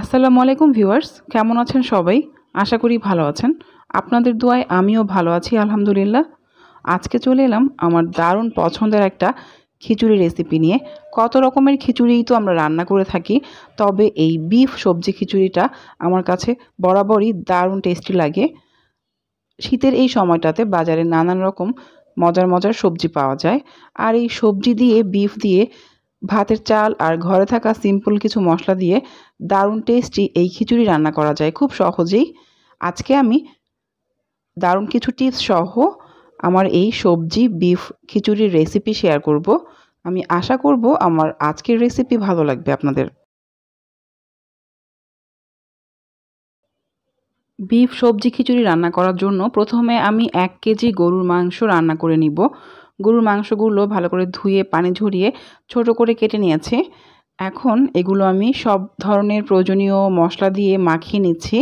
আসসালামু আলাইকুম ভিউয়ার্স কেমন আছেন সবাই আশা করি ভালো আছেন আপনাদের দোয়ায় আমিও ভালো আছি আলহামদুলিল্লাহ আজকে চলে এলাম আমার দারুণ পছন্দের একটা খিচুড়ি রেসিপি নিয়ে কত রকমের খিচুড়িই তো আমরা রান্না করে থাকি তবে এই বিফ সবজি খিচুড়িটা আমার কাছে বরাবরই দারুণ টেস্টি লাগে শীতের এই সময়টাতে বাজারে নানান রকম মজার মজার সবজি পাওয়া যায় আর এই সবজি দিয়ে বিফ দিয়ে ভাতের চাল আর ঘরে থাকা সিম্পল কিছু মশলা দিয়ে দারুণ টেস্টি এই খিচুড়ি রান্না করা যায় খুব সহজেই আজকে আমি দারুণ কিছু টিপস সহ আমার এই সবজি বিফ খিচুড়ির রেসিপি শেয়ার করব আমি আশা করব আমার আজকের রেসিপি ভালো লাগবে আপনাদের বিফ সবজি খিচুড়ি রান্না করার জন্য প্রথমে আমি এক কেজি গরুর মাংস রান্না করে নিব গরুর মাংসগুলো ভালো করে ধুয়ে পানি ঝরিয়ে ছোট করে কেটে নিয়েছি এখন এগুলো আমি সব ধরনের প্রয়োজনীয় মশলা দিয়ে মাখিয়ে নিচ্ছি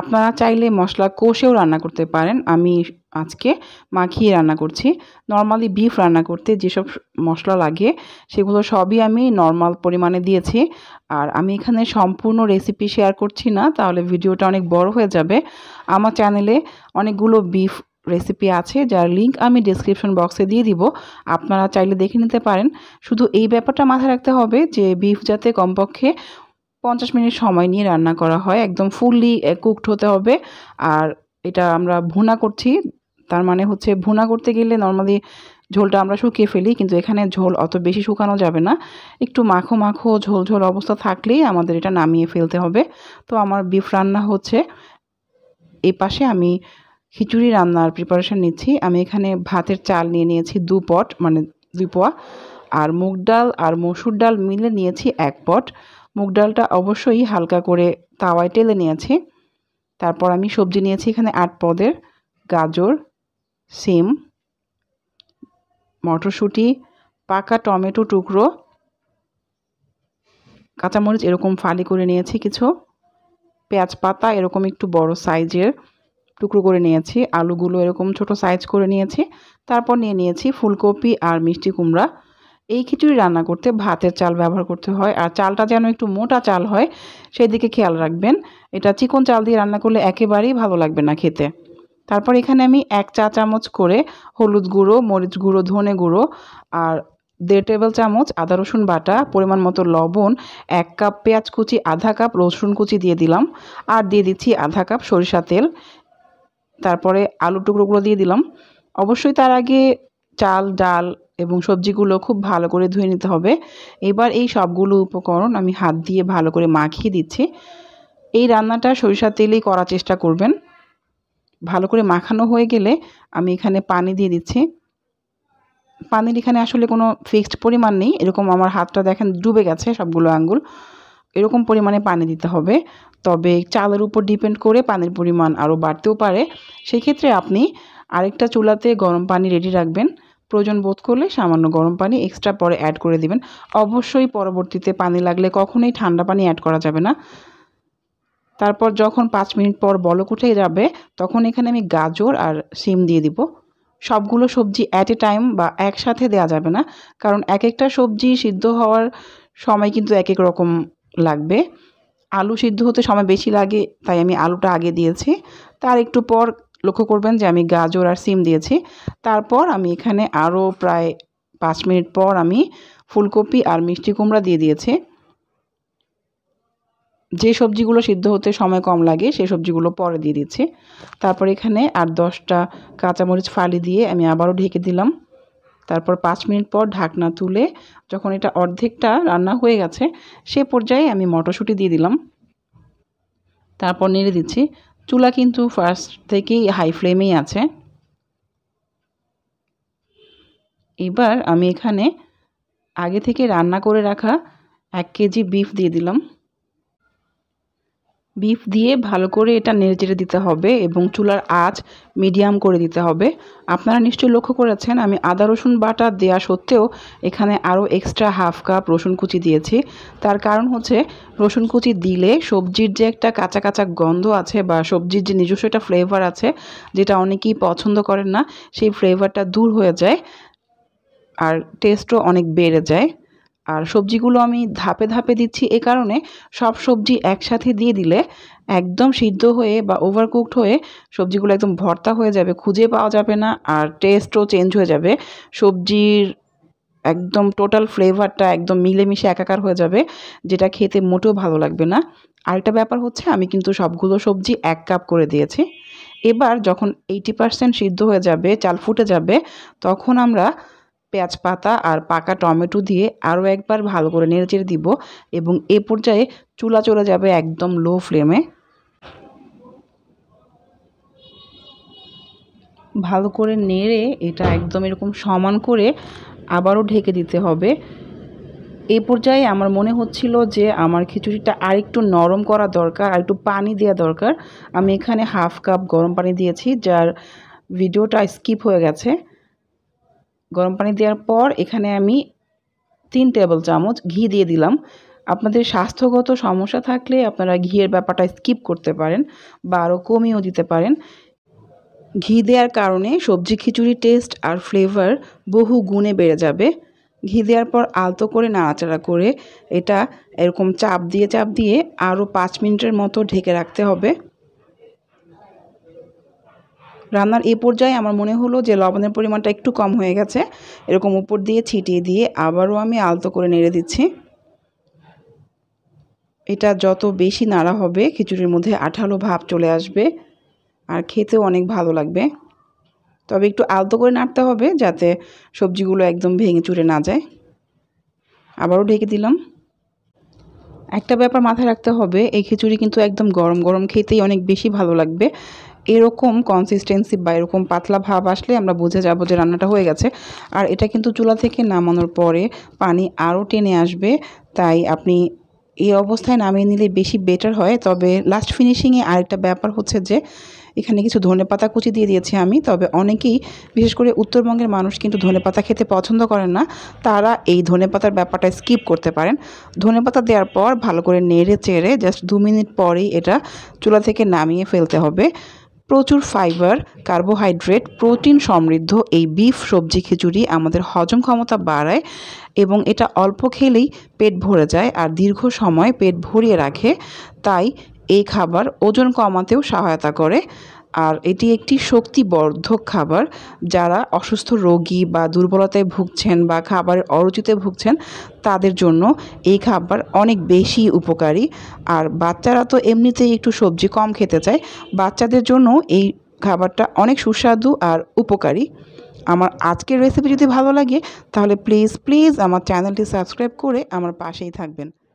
আপনারা চাইলে মশলা কষেও রান্না করতে পারেন আমি আজকে মাখিয়ে রান্না করছি নর্মালি বিফ রান্না করতে যেসব মশলা লাগে সেগুলো সবই আমি নর্মাল পরিমাণে দিয়েছি আর আমি এখানে সম্পূর্ণ রেসিপি শেয়ার করছি না তাহলে ভিডিওটা অনেক বড় হয়ে যাবে আমার চ্যানেলে অনেকগুলো বিফ রেসিপি আছে যার লিঙ্ক আমি ডিসক্রিপশন বক্সে দিয়ে দিব আপনারা চাইলে দেখে নিতে পারেন শুধু এই ব্যাপারটা মাথায় রাখতে হবে যে বিফ যাতে কমপক্ষে পঞ্চাশ মিনিট সময় নিয়ে রান্না করা হয় একদম ফুললি কুকড হতে হবে আর এটা আমরা ভুনা করছি তার মানে হচ্ছে ভুনা করতে গেলে নর্মালি ঝোলটা আমরা শুকিয়ে ফেলি কিন্তু এখানে ঝোল অত বেশি শুকানো যাবে না একটু মাখো মাখো ঝোল ঝোল অবস্থা থাকলেই আমাদের এটা নামিয়ে ফেলতে হবে তো আমার বিফ রান্না হচ্ছে এই পাশে আমি খিচুড়ি রান্নার প্রিপারেশান নিচ্ছি আমি এখানে ভাতের চাল নিয়ে নিয়েছি দু পট মানে দুই পোয়া আর মুগ ডাল আর মসুর ডাল মিলে নিয়েছি এক পট মুগ ডালটা অবশ্যই হালকা করে তাওয়ায় টেলে নিয়েছি তারপর আমি সবজি নিয়েছি এখানে আট পদের গাজর সিম মটরশুঁটি পাকা টমেটো টুকরো কাঁচামরিচ এরকম ফালি করে নিয়েছি কিছু পেঁয়াজ পাতা এরকম একটু বড় সাইজের টুকরো করে নিয়েছি আলুগুলো এরকম ছোট সাইজ করে নিয়েছি তারপর নিয়ে নিয়েছি ফুলকপি আর মিষ্টি কুমড়া এই খিচুড়ি রান্না করতে ভাতের চাল ব্যবহার করতে হয় আর চালটা যেন একটু মোটা চাল হয় সেই দিকে খেয়াল রাখবেন এটা চিকন চাল দিয়ে রান্না করলে একেবারেই ভালো লাগবে না খেতে তারপর এখানে আমি এক চা চামচ করে হলুদ গুঁড়ো মরিচ গুঁড়ো ধনে গুঁড়ো আর দেড় টেবিল চামচ আদা রসুন বাটা পরিমাণ মতো লবণ এক কাপ পেঁয়াজ কুচি আধা কাপ রসুন কুচি দিয়ে দিলাম আর দিয়ে দিচ্ছি আধা কাপ সরিষা তেল তারপরে আলু টুকরোগুলো দিয়ে দিলাম অবশ্যই তার আগে চাল ডাল এবং সবজিগুলো খুব ভালো করে ধুয়ে নিতে হবে এবার এই সবগুলো উপকরণ আমি হাত দিয়ে ভালো করে মাখিয়ে দিচ্ছি এই রান্নাটা সরিষার তেলেই করার চেষ্টা করবেন ভালো করে মাখানো হয়ে গেলে আমি এখানে পানি দিয়ে দিচ্ছি পানির এখানে আসলে কোনো ফিক্সড পরিমাণ নেই এরকম আমার হাতটা দেখেন ডুবে গেছে সবগুলো আঙ্গুল এরকম পরিমাণে পানি দিতে হবে তবে চালের উপর ডিপেন্ড করে পানির পরিমাণ আরও বাড়তেও পারে সেই ক্ষেত্রে আপনি আরেকটা চুলাতে গরম পানি রেডি রাখবেন প্রয়োজন বোধ করলে সামান্য গরম পানি এক্সট্রা পরে অ্যাড করে দিবেন অবশ্যই পরবর্তীতে পানি লাগলে কখনোই ঠান্ডা পানি অ্যাড করা যাবে না তারপর যখন পাঁচ মিনিট পর বলক উঠে যাবে তখন এখানে আমি গাজর আর সিম দিয়ে দিব সবগুলো সবজি অ্যাট এ টাইম বা একসাথে দেয়া যাবে না কারণ এক একটা সবজি সিদ্ধ হওয়ার সময় কিন্তু এক এক রকম লাগবে আলু সিদ্ধ হতে সময় বেশি লাগে তাই আমি আলুটা আগে দিয়েছি তার একটু পর লক্ষ্য করবেন যে আমি গাজর আর সিম দিয়েছি তারপর আমি এখানে আরও প্রায় পাঁচ মিনিট পর আমি ফুলকপি আর মিষ্টি কুমড়া দিয়ে দিয়েছি যে সবজিগুলো সিদ্ধ হতে সময় কম লাগে সেই সবজিগুলো পরে দিয়ে দিচ্ছি তারপর এখানে আর দশটা কাঁচামরিচ ফালি দিয়ে আমি আবারও ঢেকে দিলাম তারপর পাঁচ মিনিট পর ঢাকনা তুলে যখন এটা অর্ধেকটা রান্না হয়ে গেছে সে পর্যায়ে আমি মটরশুঁটি দিয়ে দিলাম তারপর নেড়ে দিচ্ছি চুলা কিন্তু ফার্স্ট থেকেই হাই ফ্লেমেই আছে এবার আমি এখানে আগে থেকে রান্না করে রাখা এক কেজি বিফ দিয়ে দিলাম বিফ দিয়ে ভালো করে এটা নেড়েচেড়ে দিতে হবে এবং চুলার আঁচ মিডিয়াম করে দিতে হবে আপনারা নিশ্চয়ই লক্ষ্য করেছেন আমি আদা রসুন বাটা দেওয়া সত্ত্বেও এখানে আরও এক্সট্রা হাফ কাপ রসুন কুচি দিয়েছি তার কারণ হচ্ছে রসুন কুচি দিলে সবজির যে একটা কাঁচা কাঁচা গন্ধ আছে বা সবজির যে নিজস্ব একটা ফ্লেভার আছে যেটা অনেকেই পছন্দ করেন না সেই ফ্লেভারটা দূর হয়ে যায় আর টেস্টও অনেক বেড়ে যায় আর সবজিগুলো আমি ধাপে ধাপে দিচ্ছি এ কারণে সব সবজি একসাথে দিয়ে দিলে একদম সিদ্ধ হয়ে বা ওভারকুকড হয়ে সবজিগুলো একদম ভর্তা হয়ে যাবে খুঁজে পাওয়া যাবে না আর টেস্টও চেঞ্জ হয়ে যাবে সবজির একদম টোটাল ফ্লেভারটা একদম মিলেমিশে একাকার হয়ে যাবে যেটা খেতে মোটেও ভালো লাগবে না আরেকটা ব্যাপার হচ্ছে আমি কিন্তু সবগুলো সবজি এক কাপ করে দিয়েছি এবার যখন এইটি পার্সেন্ট সিদ্ধ হয়ে যাবে চাল ফুটে যাবে তখন আমরা পেঁয়াজ পাতা আর পাকা টমেটো দিয়ে আরও একবার ভালো করে নেড়েচেড়ে দিব এবং এ পর্যায়ে চুলা চলে যাবে একদম লো ফ্লেমে ভালো করে নেড়ে এটা একদম এরকম সমান করে আবারও ঢেকে দিতে হবে এ পর্যায়ে আমার মনে হচ্ছিল যে আমার খিচুড়িটা আরেকটু নরম করা দরকার আর একটু পানি দেওয়া দরকার আমি এখানে হাফ কাপ গরম পানি দিয়েছি যার ভিডিওটা স্কিপ হয়ে গেছে গরম পানি দেওয়ার পর এখানে আমি তিন টেবিল চামচ ঘি দিয়ে দিলাম আপনাদের স্বাস্থ্যগত সমস্যা থাকলে আপনারা ঘিয়ের ব্যাপারটা স্কিপ করতে পারেন বা আরও কমিয়েও দিতে পারেন ঘি দেওয়ার কারণে সবজি খিচুড়ির টেস্ট আর ফ্লেভার বহু গুণে বেড়ে যাবে ঘি দেওয়ার পর আলতো করে নাড়াচাড়া করে এটা এরকম চাপ দিয়ে চাপ দিয়ে আরও পাঁচ মিনিটের মতো ঢেকে রাখতে হবে রান্নার এ পর্যায়ে আমার মনে হলো যে লবণের পরিমাণটা একটু কম হয়ে গেছে এরকম উপর দিয়ে ছিটিয়ে দিয়ে আবারও আমি আলতো করে নেড়ে দিচ্ছি এটা যত বেশি নাড়া হবে খিচুড়ির মধ্যে আঠালো ভাব চলে আসবে আর খেতেও অনেক ভালো লাগবে তবে একটু আলতো করে নাড়তে হবে যাতে সবজিগুলো একদম ভেঙে চুরে না যায় আবারও ঢেকে দিলাম একটা ব্যাপার মাথায় রাখতে হবে এই খিচুড়ি কিন্তু একদম গরম গরম খেতেই অনেক বেশি ভালো লাগবে এরকম কনসিস্টেন্সি বা এরকম পাতলা ভাব আসলে আমরা বুঝে যাবো যে রান্নাটা হয়ে গেছে আর এটা কিন্তু চুলা থেকে নামানোর পরে পানি আরও টেনে আসবে তাই আপনি এই অবস্থায় নামিয়ে নিলে বেশি বেটার হয় তবে লাস্ট ফিনিশিংয়ে আরেকটা ব্যাপার হচ্ছে যে এখানে কিছু ধনে পাতা কুচি দিয়ে দিয়েছি আমি তবে অনেকেই বিশেষ করে উত্তরবঙ্গের মানুষ কিন্তু ধনে পাতা খেতে পছন্দ করেন না তারা এই ধনে পাতার ব্যাপারটা স্কিপ করতে পারেন ধনে পাতা দেওয়ার পর ভালো করে নেড়ে চেড়ে জাস্ট দু মিনিট পরেই এটা চুলা থেকে নামিয়ে ফেলতে হবে প্রচুর ফাইবার কার্বোহাইড্রেট প্রোটিন সমৃদ্ধ এই বিফ সবজি খিচুড়ি আমাদের হজম ক্ষমতা বাড়ায় এবং এটা অল্প খেলেই পেট ভরে যায় আর দীর্ঘ সময় পেট ভরিয়ে রাখে তাই এই খাবার ওজন কমাতেও সহায়তা করে আর এটি একটি শক্তিবর্ধক খাবার যারা অসুস্থ রোগী বা দুর্বলতায় ভুগছেন বা খাবারের অরুচিতে ভুগছেন তাদের জন্য এই খাবার অনেক বেশি উপকারী আর বাচ্চারা তো এমনিতেই একটু সবজি কম খেতে চায় বাচ্চাদের জন্য এই খাবারটা অনেক সুস্বাদু আর উপকারী আমার আজকের রেসিপি যদি ভালো লাগে তাহলে প্লিজ প্লিজ আমার চ্যানেলটি সাবস্ক্রাইব করে আমার পাশেই থাকবেন